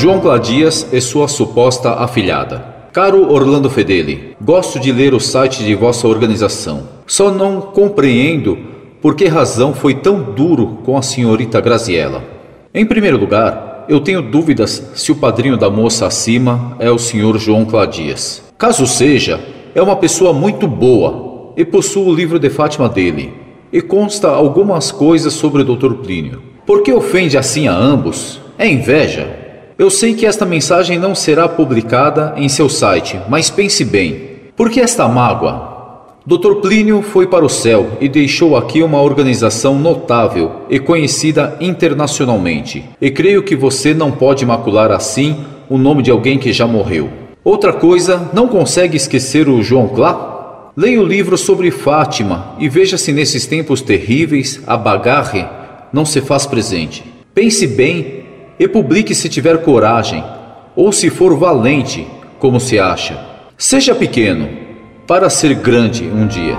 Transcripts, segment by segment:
João Cladias e sua suposta afilhada. Caro Orlando Fedeli, gosto de ler o site de vossa organização. Só não compreendo por que razão foi tão duro com a senhorita Graziella. Em primeiro lugar, eu tenho dúvidas se o padrinho da moça acima é o senhor João Cladias. Caso seja, é uma pessoa muito boa e possui o livro de Fátima dele. E consta algumas coisas sobre o Dr. Plínio. Por que ofende assim a ambos? É inveja? Eu sei que esta mensagem não será publicada em seu site, mas pense bem: por que esta mágoa? Dr. Plínio foi para o céu e deixou aqui uma organização notável e conhecida internacionalmente, e creio que você não pode macular assim o nome de alguém que já morreu. Outra coisa, não consegue esquecer o João Clá? Leia o livro sobre Fátima e veja se nesses tempos terríveis a bagarre não se faz presente. Pense bem e publique se tiver coragem, ou se for valente, como se acha. Seja pequeno, para ser grande um dia.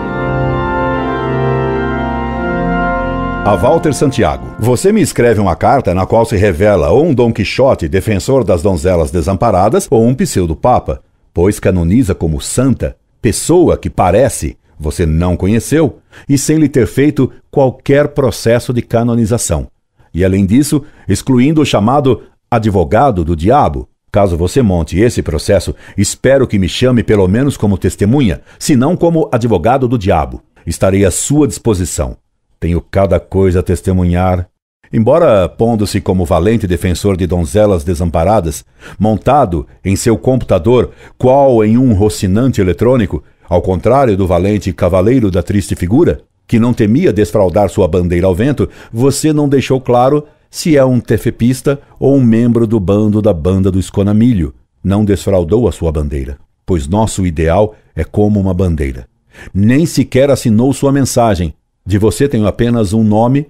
A Walter Santiago. Você me escreve uma carta na qual se revela ou um Dom Quixote, defensor das donzelas desamparadas, ou um pseudo-papa, pois canoniza como santa pessoa que parece você não conheceu e sem lhe ter feito qualquer processo de canonização e, além disso, excluindo o chamado advogado do diabo. Caso você monte esse processo, espero que me chame pelo menos como testemunha, se não como advogado do diabo. Estarei à sua disposição. Tenho cada coisa a testemunhar. Embora pondo-se como valente defensor de donzelas desamparadas, montado em seu computador, qual em um rocinante eletrônico, ao contrário do valente cavaleiro da triste figura, que não temia desfraldar sua bandeira ao vento, você não deixou claro se é um tefepista ou um membro do bando da banda do Esconamilho. Não desfraudou a sua bandeira, pois nosso ideal é como uma bandeira. Nem sequer assinou sua mensagem. De você tenho apenas um nome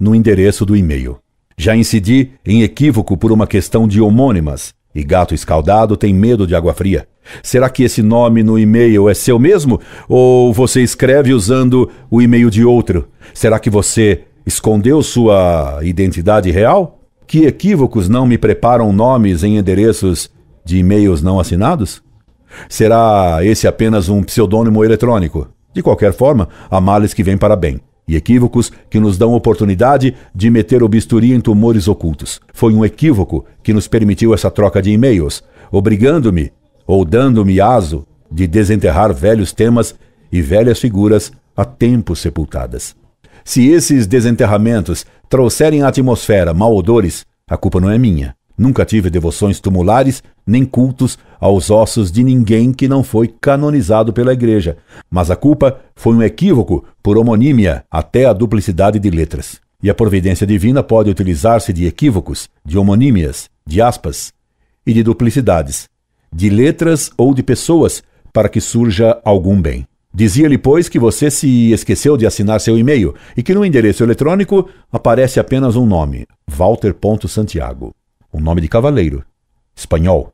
no endereço do e-mail. Já incidi em equívoco por uma questão de homônimas. E gato escaldado tem medo de água fria. Será que esse nome no e-mail é seu mesmo? Ou você escreve usando o e-mail de outro? Será que você escondeu sua identidade real? Que equívocos não me preparam nomes em endereços de e-mails não assinados? Será esse apenas um pseudônimo eletrônico? De qualquer forma, há males que vêm para bem e equívocos que nos dão oportunidade de meter o bisturi em tumores ocultos. Foi um equívoco que nos permitiu essa troca de e-mails, obrigando-me ou dando-me aso de desenterrar velhos temas e velhas figuras há tempo sepultadas. Se esses desenterramentos trouxerem à atmosfera mal odores, a culpa não é minha. Nunca tive devoções tumulares nem cultos aos ossos de ninguém que não foi canonizado pela Igreja, mas a culpa foi um equívoco por homonímia até a duplicidade de letras. E a providência divina pode utilizar-se de equívocos, de homonímias, de aspas e de duplicidades, de letras ou de pessoas para que surja algum bem. Dizia-lhe, pois, que você se esqueceu de assinar seu e-mail e que no endereço eletrônico aparece apenas um nome: Walter.Santiago um nome de cavaleiro espanhol.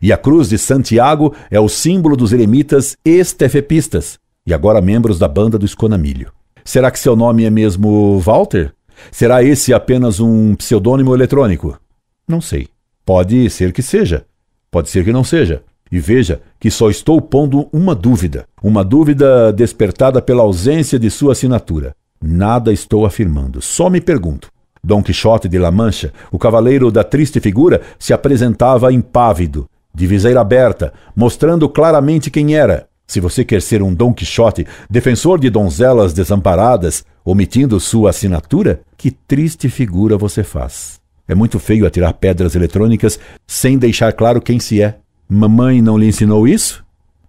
E a cruz de Santiago é o símbolo dos eremitas estefepistas e agora membros da banda do Esconamilho. Será que seu nome é mesmo Walter? Será esse apenas um pseudônimo eletrônico? Não sei. Pode ser que seja. Pode ser que não seja. E veja que só estou pondo uma dúvida, uma dúvida despertada pela ausência de sua assinatura. Nada estou afirmando, só me pergunto. Dom Quixote de La Mancha, o cavaleiro da triste figura se apresentava impávido, de viseira aberta, mostrando claramente quem era. Se você quer ser um Dom Quixote, defensor de donzelas desamparadas, omitindo sua assinatura, que triste figura você faz. É muito feio atirar pedras eletrônicas sem deixar claro quem se é. Mamãe não lhe ensinou isso?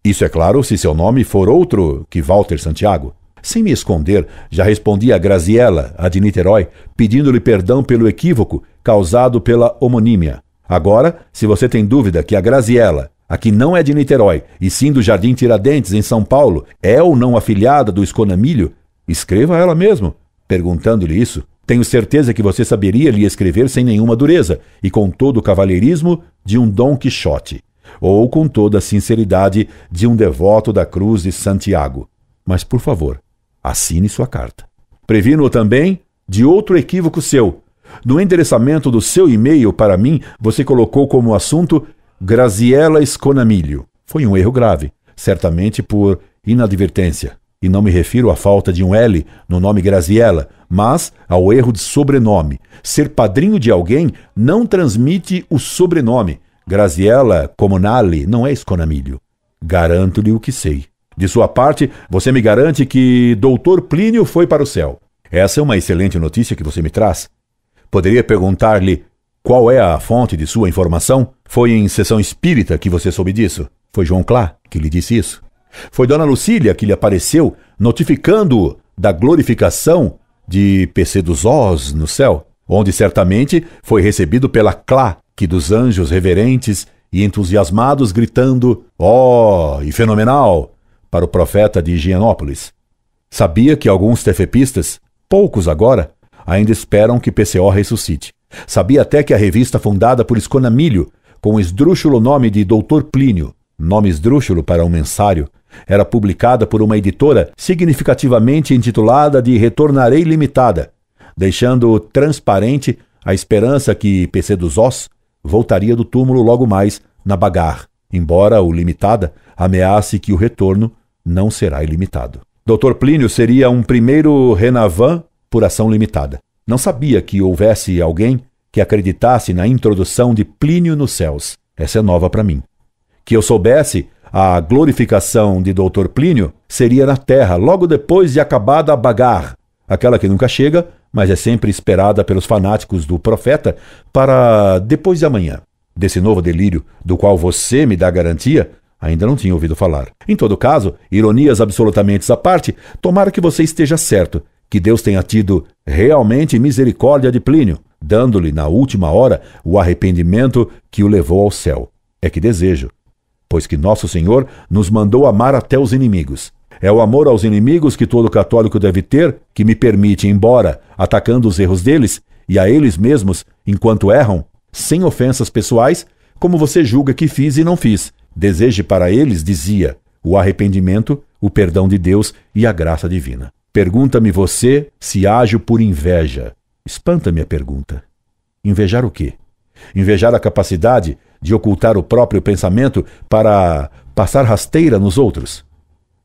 Isso é claro se seu nome for outro que Walter Santiago. Sem me esconder, já respondi a Graziella, a de Niterói, pedindo-lhe perdão pelo equívoco causado pela homonímia. Agora, se você tem dúvida que a Graziella, a que não é de Niterói, e sim do Jardim Tiradentes, em São Paulo, é ou não afiliada do Esconamilho, escreva a ela mesmo, perguntando-lhe isso. Tenho certeza que você saberia lhe escrever sem nenhuma dureza e com todo o cavalheirismo de um Dom Quixote, ou com toda a sinceridade de um devoto da Cruz de Santiago. Mas, por favor, Assine sua carta. Previno-o também de outro equívoco seu. No endereçamento do seu e-mail para mim, você colocou como assunto Graziella Esconamilho. Foi um erro grave, certamente por inadvertência. E não me refiro à falta de um L no nome Graziella, mas ao erro de sobrenome. Ser padrinho de alguém não transmite o sobrenome. Graziella Nali, não é Esconamilho. Garanto-lhe o que sei. De sua parte, você me garante que Doutor Plínio foi para o céu. Essa é uma excelente notícia que você me traz. Poderia perguntar-lhe qual é a fonte de sua informação? Foi em sessão espírita que você soube disso? Foi João Clá que lhe disse isso? Foi Dona Lucília que lhe apareceu notificando da glorificação de PC dos Oz no céu, onde certamente foi recebido pela Clá, que dos anjos reverentes e entusiasmados gritando: "Ó, oh, e fenomenal! para o profeta de Higienópolis. Sabia que alguns tefepistas, poucos agora, ainda esperam que PCO ressuscite. Sabia até que a revista fundada por Esconamilho, com o esdrúxulo nome de Doutor Plínio, nome esdrúxulo para um mensário, era publicada por uma editora significativamente intitulada de Retornarei Limitada, deixando transparente a esperança que PC dos Os voltaria do túmulo logo mais na Bagar, embora o Limitada ameace que o retorno não será ilimitado. Dr. Plínio seria um primeiro Renavan por ação limitada. Não sabia que houvesse alguém que acreditasse na introdução de Plínio nos céus. Essa é nova para mim. Que eu soubesse, a glorificação de Dr. Plínio seria na terra, logo depois de acabada a bagar, aquela que nunca chega, mas é sempre esperada pelos fanáticos do profeta para depois de amanhã. Desse novo delírio, do qual você me dá garantia, Ainda não tinha ouvido falar. Em todo caso, ironias absolutamente à parte, tomara que você esteja certo que Deus tenha tido realmente misericórdia de Plínio, dando-lhe na última hora o arrependimento que o levou ao céu. É que desejo, pois que nosso Senhor nos mandou amar até os inimigos. É o amor aos inimigos que todo católico deve ter que me permite, embora atacando os erros deles e a eles mesmos, enquanto erram, sem ofensas pessoais, como você julga que fiz e não fiz, Deseje para eles, dizia, o arrependimento, o perdão de Deus e a graça divina. Pergunta-me você se ajo por inveja. Espanta-me a pergunta. Invejar o quê? Invejar a capacidade de ocultar o próprio pensamento para passar rasteira nos outros?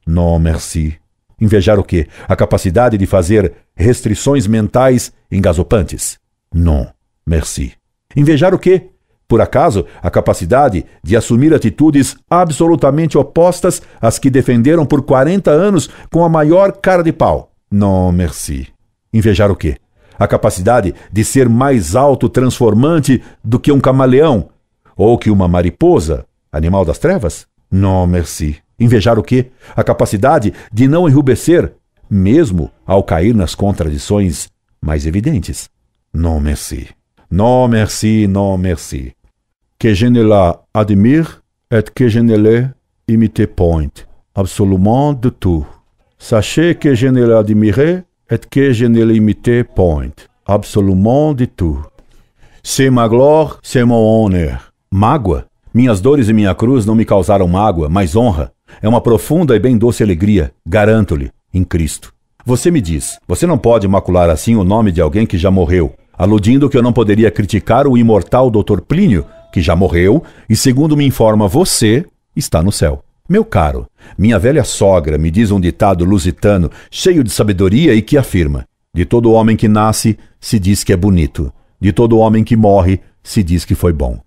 Non merci. Invejar o quê? A capacidade de fazer restrições mentais engasopantes? Non merci. Invejar o quê? por acaso, a capacidade de assumir atitudes absolutamente opostas às que defenderam por 40 anos com a maior cara de pau. Non merci. Invejar o quê? A capacidade de ser mais autotransformante do que um camaleão ou que uma mariposa, animal das trevas? Non merci. Invejar o quê? A capacidade de não enrubescer, mesmo ao cair nas contradições mais evidentes. Non merci. Non merci, non merci que je ne la admire et que je ne l'ai imité point, absolument de tout. Sachez que je ne l'admire et que je ne l'imité point, absolument de tout. C'est ma gloire, c'est mon honneur. Mágoa? Minhas dores e minha cruz não me causaram mágoa, mas honra. É uma profunda e bem doce alegria, garanto-lhe, em Cristo. Você me diz, você não pode macular assim o nome de alguém que já morreu, aludindo que eu não poderia criticar o imortal Dr. Plínio que já morreu e, segundo me informa você, está no céu. Meu caro, minha velha sogra me diz um ditado lusitano cheio de sabedoria e que afirma: De todo homem que nasce, se diz que é bonito, de todo homem que morre, se diz que foi bom.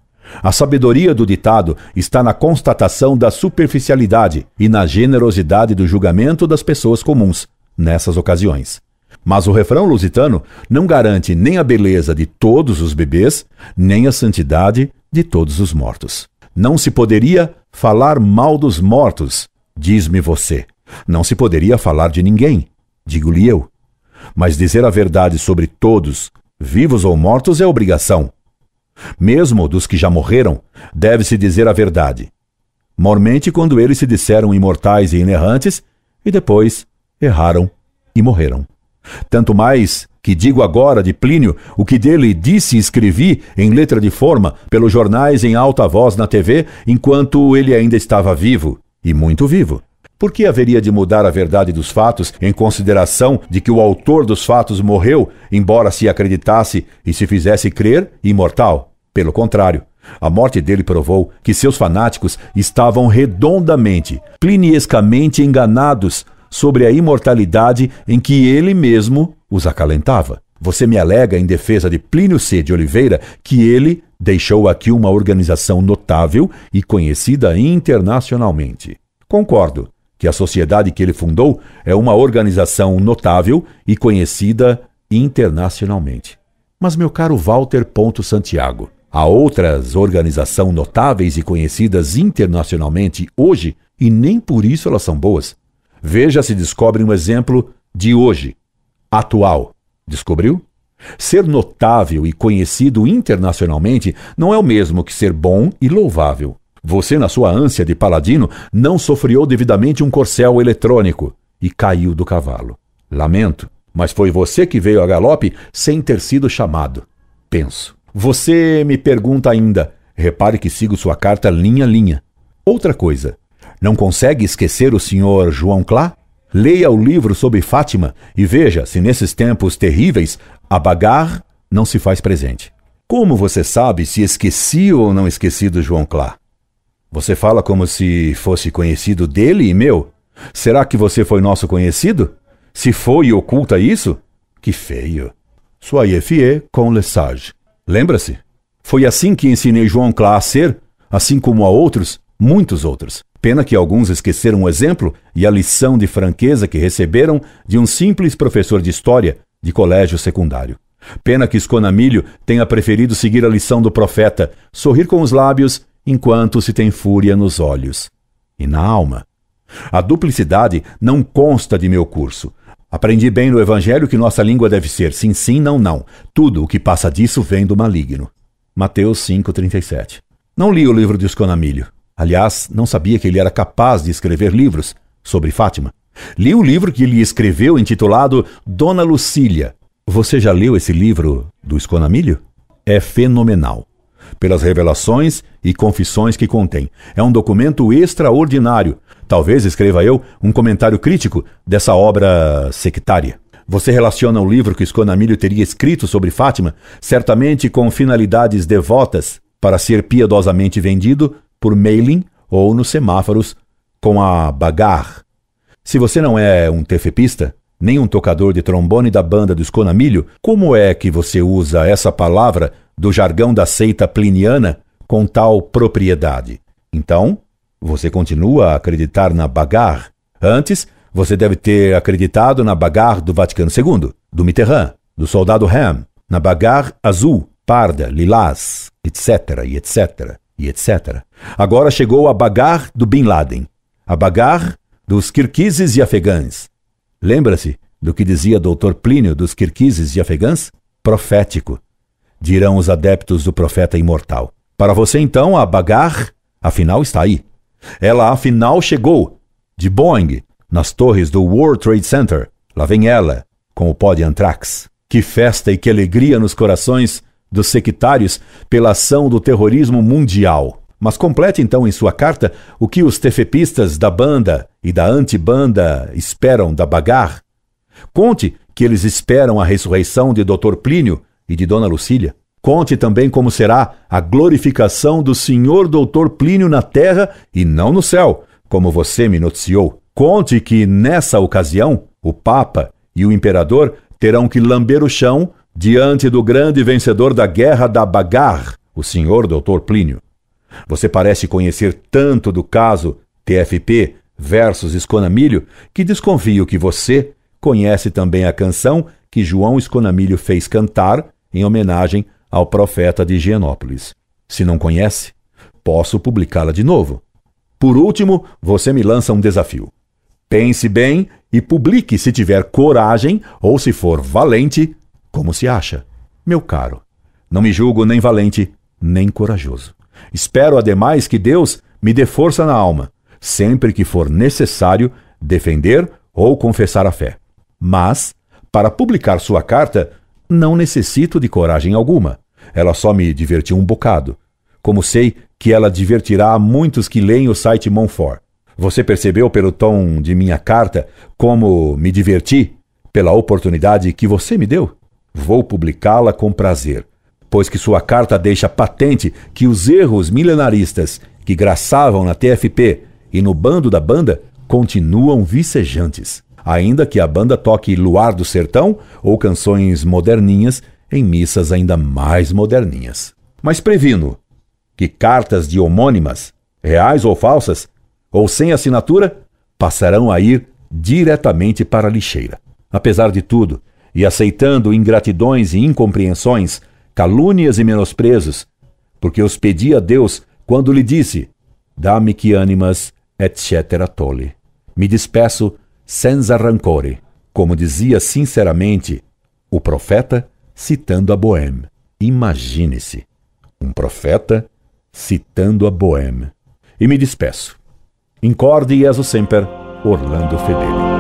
A sabedoria do ditado está na constatação da superficialidade e na generosidade do julgamento das pessoas comuns nessas ocasiões. Mas o refrão lusitano não garante nem a beleza de todos os bebês, nem a santidade de todos os mortos. Não se poderia falar mal dos mortos, diz-me você. Não se poderia falar de ninguém, digo-lhe eu. Mas dizer a verdade sobre todos, vivos ou mortos, é obrigação. Mesmo dos que já morreram, deve-se dizer a verdade. Mormente quando eles se disseram imortais e inerrantes, e depois erraram e morreram. Tanto mais que digo agora de Plínio, o que dele disse e escrevi em letra de forma, pelos jornais em alta voz na TV, enquanto ele ainda estava vivo, e muito vivo. Por que haveria de mudar a verdade dos fatos em consideração de que o autor dos fatos morreu, embora se acreditasse e se fizesse crer imortal? Pelo contrário, a morte dele provou que seus fanáticos estavam redondamente, pliniescamente enganados sobre a imortalidade em que ele mesmo os acalentava. Você me alega em defesa de Plínio C. de Oliveira que ele deixou aqui uma organização notável e conhecida internacionalmente. Concordo que a sociedade que ele fundou é uma organização notável e conhecida internacionalmente. Mas, meu caro Walter Ponto Santiago, há outras organizações notáveis e conhecidas internacionalmente hoje e nem por isso elas são boas. Veja se descobre um exemplo de hoje, atual. Descobriu? Ser notável e conhecido internacionalmente não é o mesmo que ser bom e louvável. Você, na sua ânsia de paladino, não sofreu devidamente um corcel eletrônico e caiu do cavalo. Lamento, mas foi você que veio a galope sem ter sido chamado. Penso. Você me pergunta ainda. Repare que sigo sua carta linha a linha. Outra coisa, não consegue esquecer o senhor João Clá? Leia o livro sobre Fátima e veja se nesses tempos terríveis a bagar não se faz presente. Como você sabe se esqueci ou não esqueci do João Clá? Você fala como se fosse conhecido dele e meu? Será que você foi nosso conhecido? Se foi e oculta isso? Que feio. Soyez fier com le sage. Lembra-se? Foi assim que ensinei João Clá a ser, assim como a outros, muitos outros. Pena que alguns esqueceram o exemplo e a lição de franqueza que receberam de um simples professor de história de colégio secundário. Pena que Esconamilho tenha preferido seguir a lição do profeta, sorrir com os lábios enquanto se tem fúria nos olhos e na alma. A duplicidade não consta de meu curso. Aprendi bem no Evangelho que nossa língua deve ser sim, sim, não, não. Tudo o que passa disso vem do maligno. Mateus 5,37. Não li o livro de Esconamilho. Aliás, não sabia que ele era capaz de escrever livros sobre Fátima. Li o livro que ele escreveu intitulado Dona Lucília. Você já leu esse livro do Esconamilho? É fenomenal pelas revelações e confissões que contém. É um documento extraordinário. Talvez escreva eu um comentário crítico dessa obra sectária. Você relaciona o livro que Esconamilho teria escrito sobre Fátima, certamente com finalidades devotas, para ser piedosamente vendido por mailing ou nos semáforos com a bagar. Se você não é um tefepista, nem um tocador de trombone da banda do Esconamilho, como é que você usa essa palavra do jargão da seita pliniana com tal propriedade? Então, você continua a acreditar na bagar? Antes, você deve ter acreditado na bagar do Vaticano II, do Mitterrand, do soldado Ham, na bagar azul, parda, lilás, etc. e etc e etc. Agora chegou a Bagar do Bin Laden, a Bagar dos Kirquizes e afegãs. Lembra-se do que dizia Dr. Plínio dos Kirquizes e afegãs? Profético, dirão os adeptos do profeta imortal. Para você então, a Bagar, afinal está aí. Ela afinal chegou, de Boeing, nas torres do World Trade Center. Lá vem ela, com o pó de antrax. Que festa e que alegria nos corações dos sectários pela ação do terrorismo mundial. Mas complete então em sua carta o que os tefepistas da banda e da antibanda esperam da Bagar. Conte que eles esperam a ressurreição de Dr. Plínio e de Dona Lucília. Conte também como será a glorificação do Senhor Doutor Plínio na terra e não no céu, como você me noticiou. Conte que, nessa ocasião, o Papa e o Imperador terão que lamber o chão diante do grande vencedor da guerra da Bagar, o senhor Dr. Plínio. Você parece conhecer tanto do caso TFP versus Esconamilho que desconfio que você conhece também a canção que João Esconamilho fez cantar em homenagem ao profeta de Higienópolis. Se não conhece, posso publicá-la de novo. Por último, você me lança um desafio. Pense bem e publique se tiver coragem ou se for valente como se acha? Meu caro, não me julgo nem valente, nem corajoso. Espero, ademais, que Deus me dê força na alma, sempre que for necessário defender ou confessar a fé. Mas, para publicar sua carta, não necessito de coragem alguma. Ela só me divertiu um bocado. Como sei que ela divertirá a muitos que leem o site Monfort. Você percebeu pelo tom de minha carta como me diverti pela oportunidade que você me deu? Vou publicá-la com prazer, pois que sua carta deixa patente que os erros milenaristas que graçavam na TFP e no bando da banda continuam vicejantes, ainda que a banda toque Luar do Sertão ou canções moderninhas em missas ainda mais moderninhas. Mas previno que cartas de homônimas, reais ou falsas, ou sem assinatura, passarão a ir diretamente para a lixeira. Apesar de tudo, e aceitando ingratidões e incompreensões, calúnias e menosprezos, porque os pedi a Deus quando lhe disse: dá me que animas, etc. tole. Me despeço senza rancore, como dizia sinceramente o profeta citando a Bohème. Imagine-se, um profeta citando a Bohème. E me despeço. Incorde e semper, Orlando Fedeli.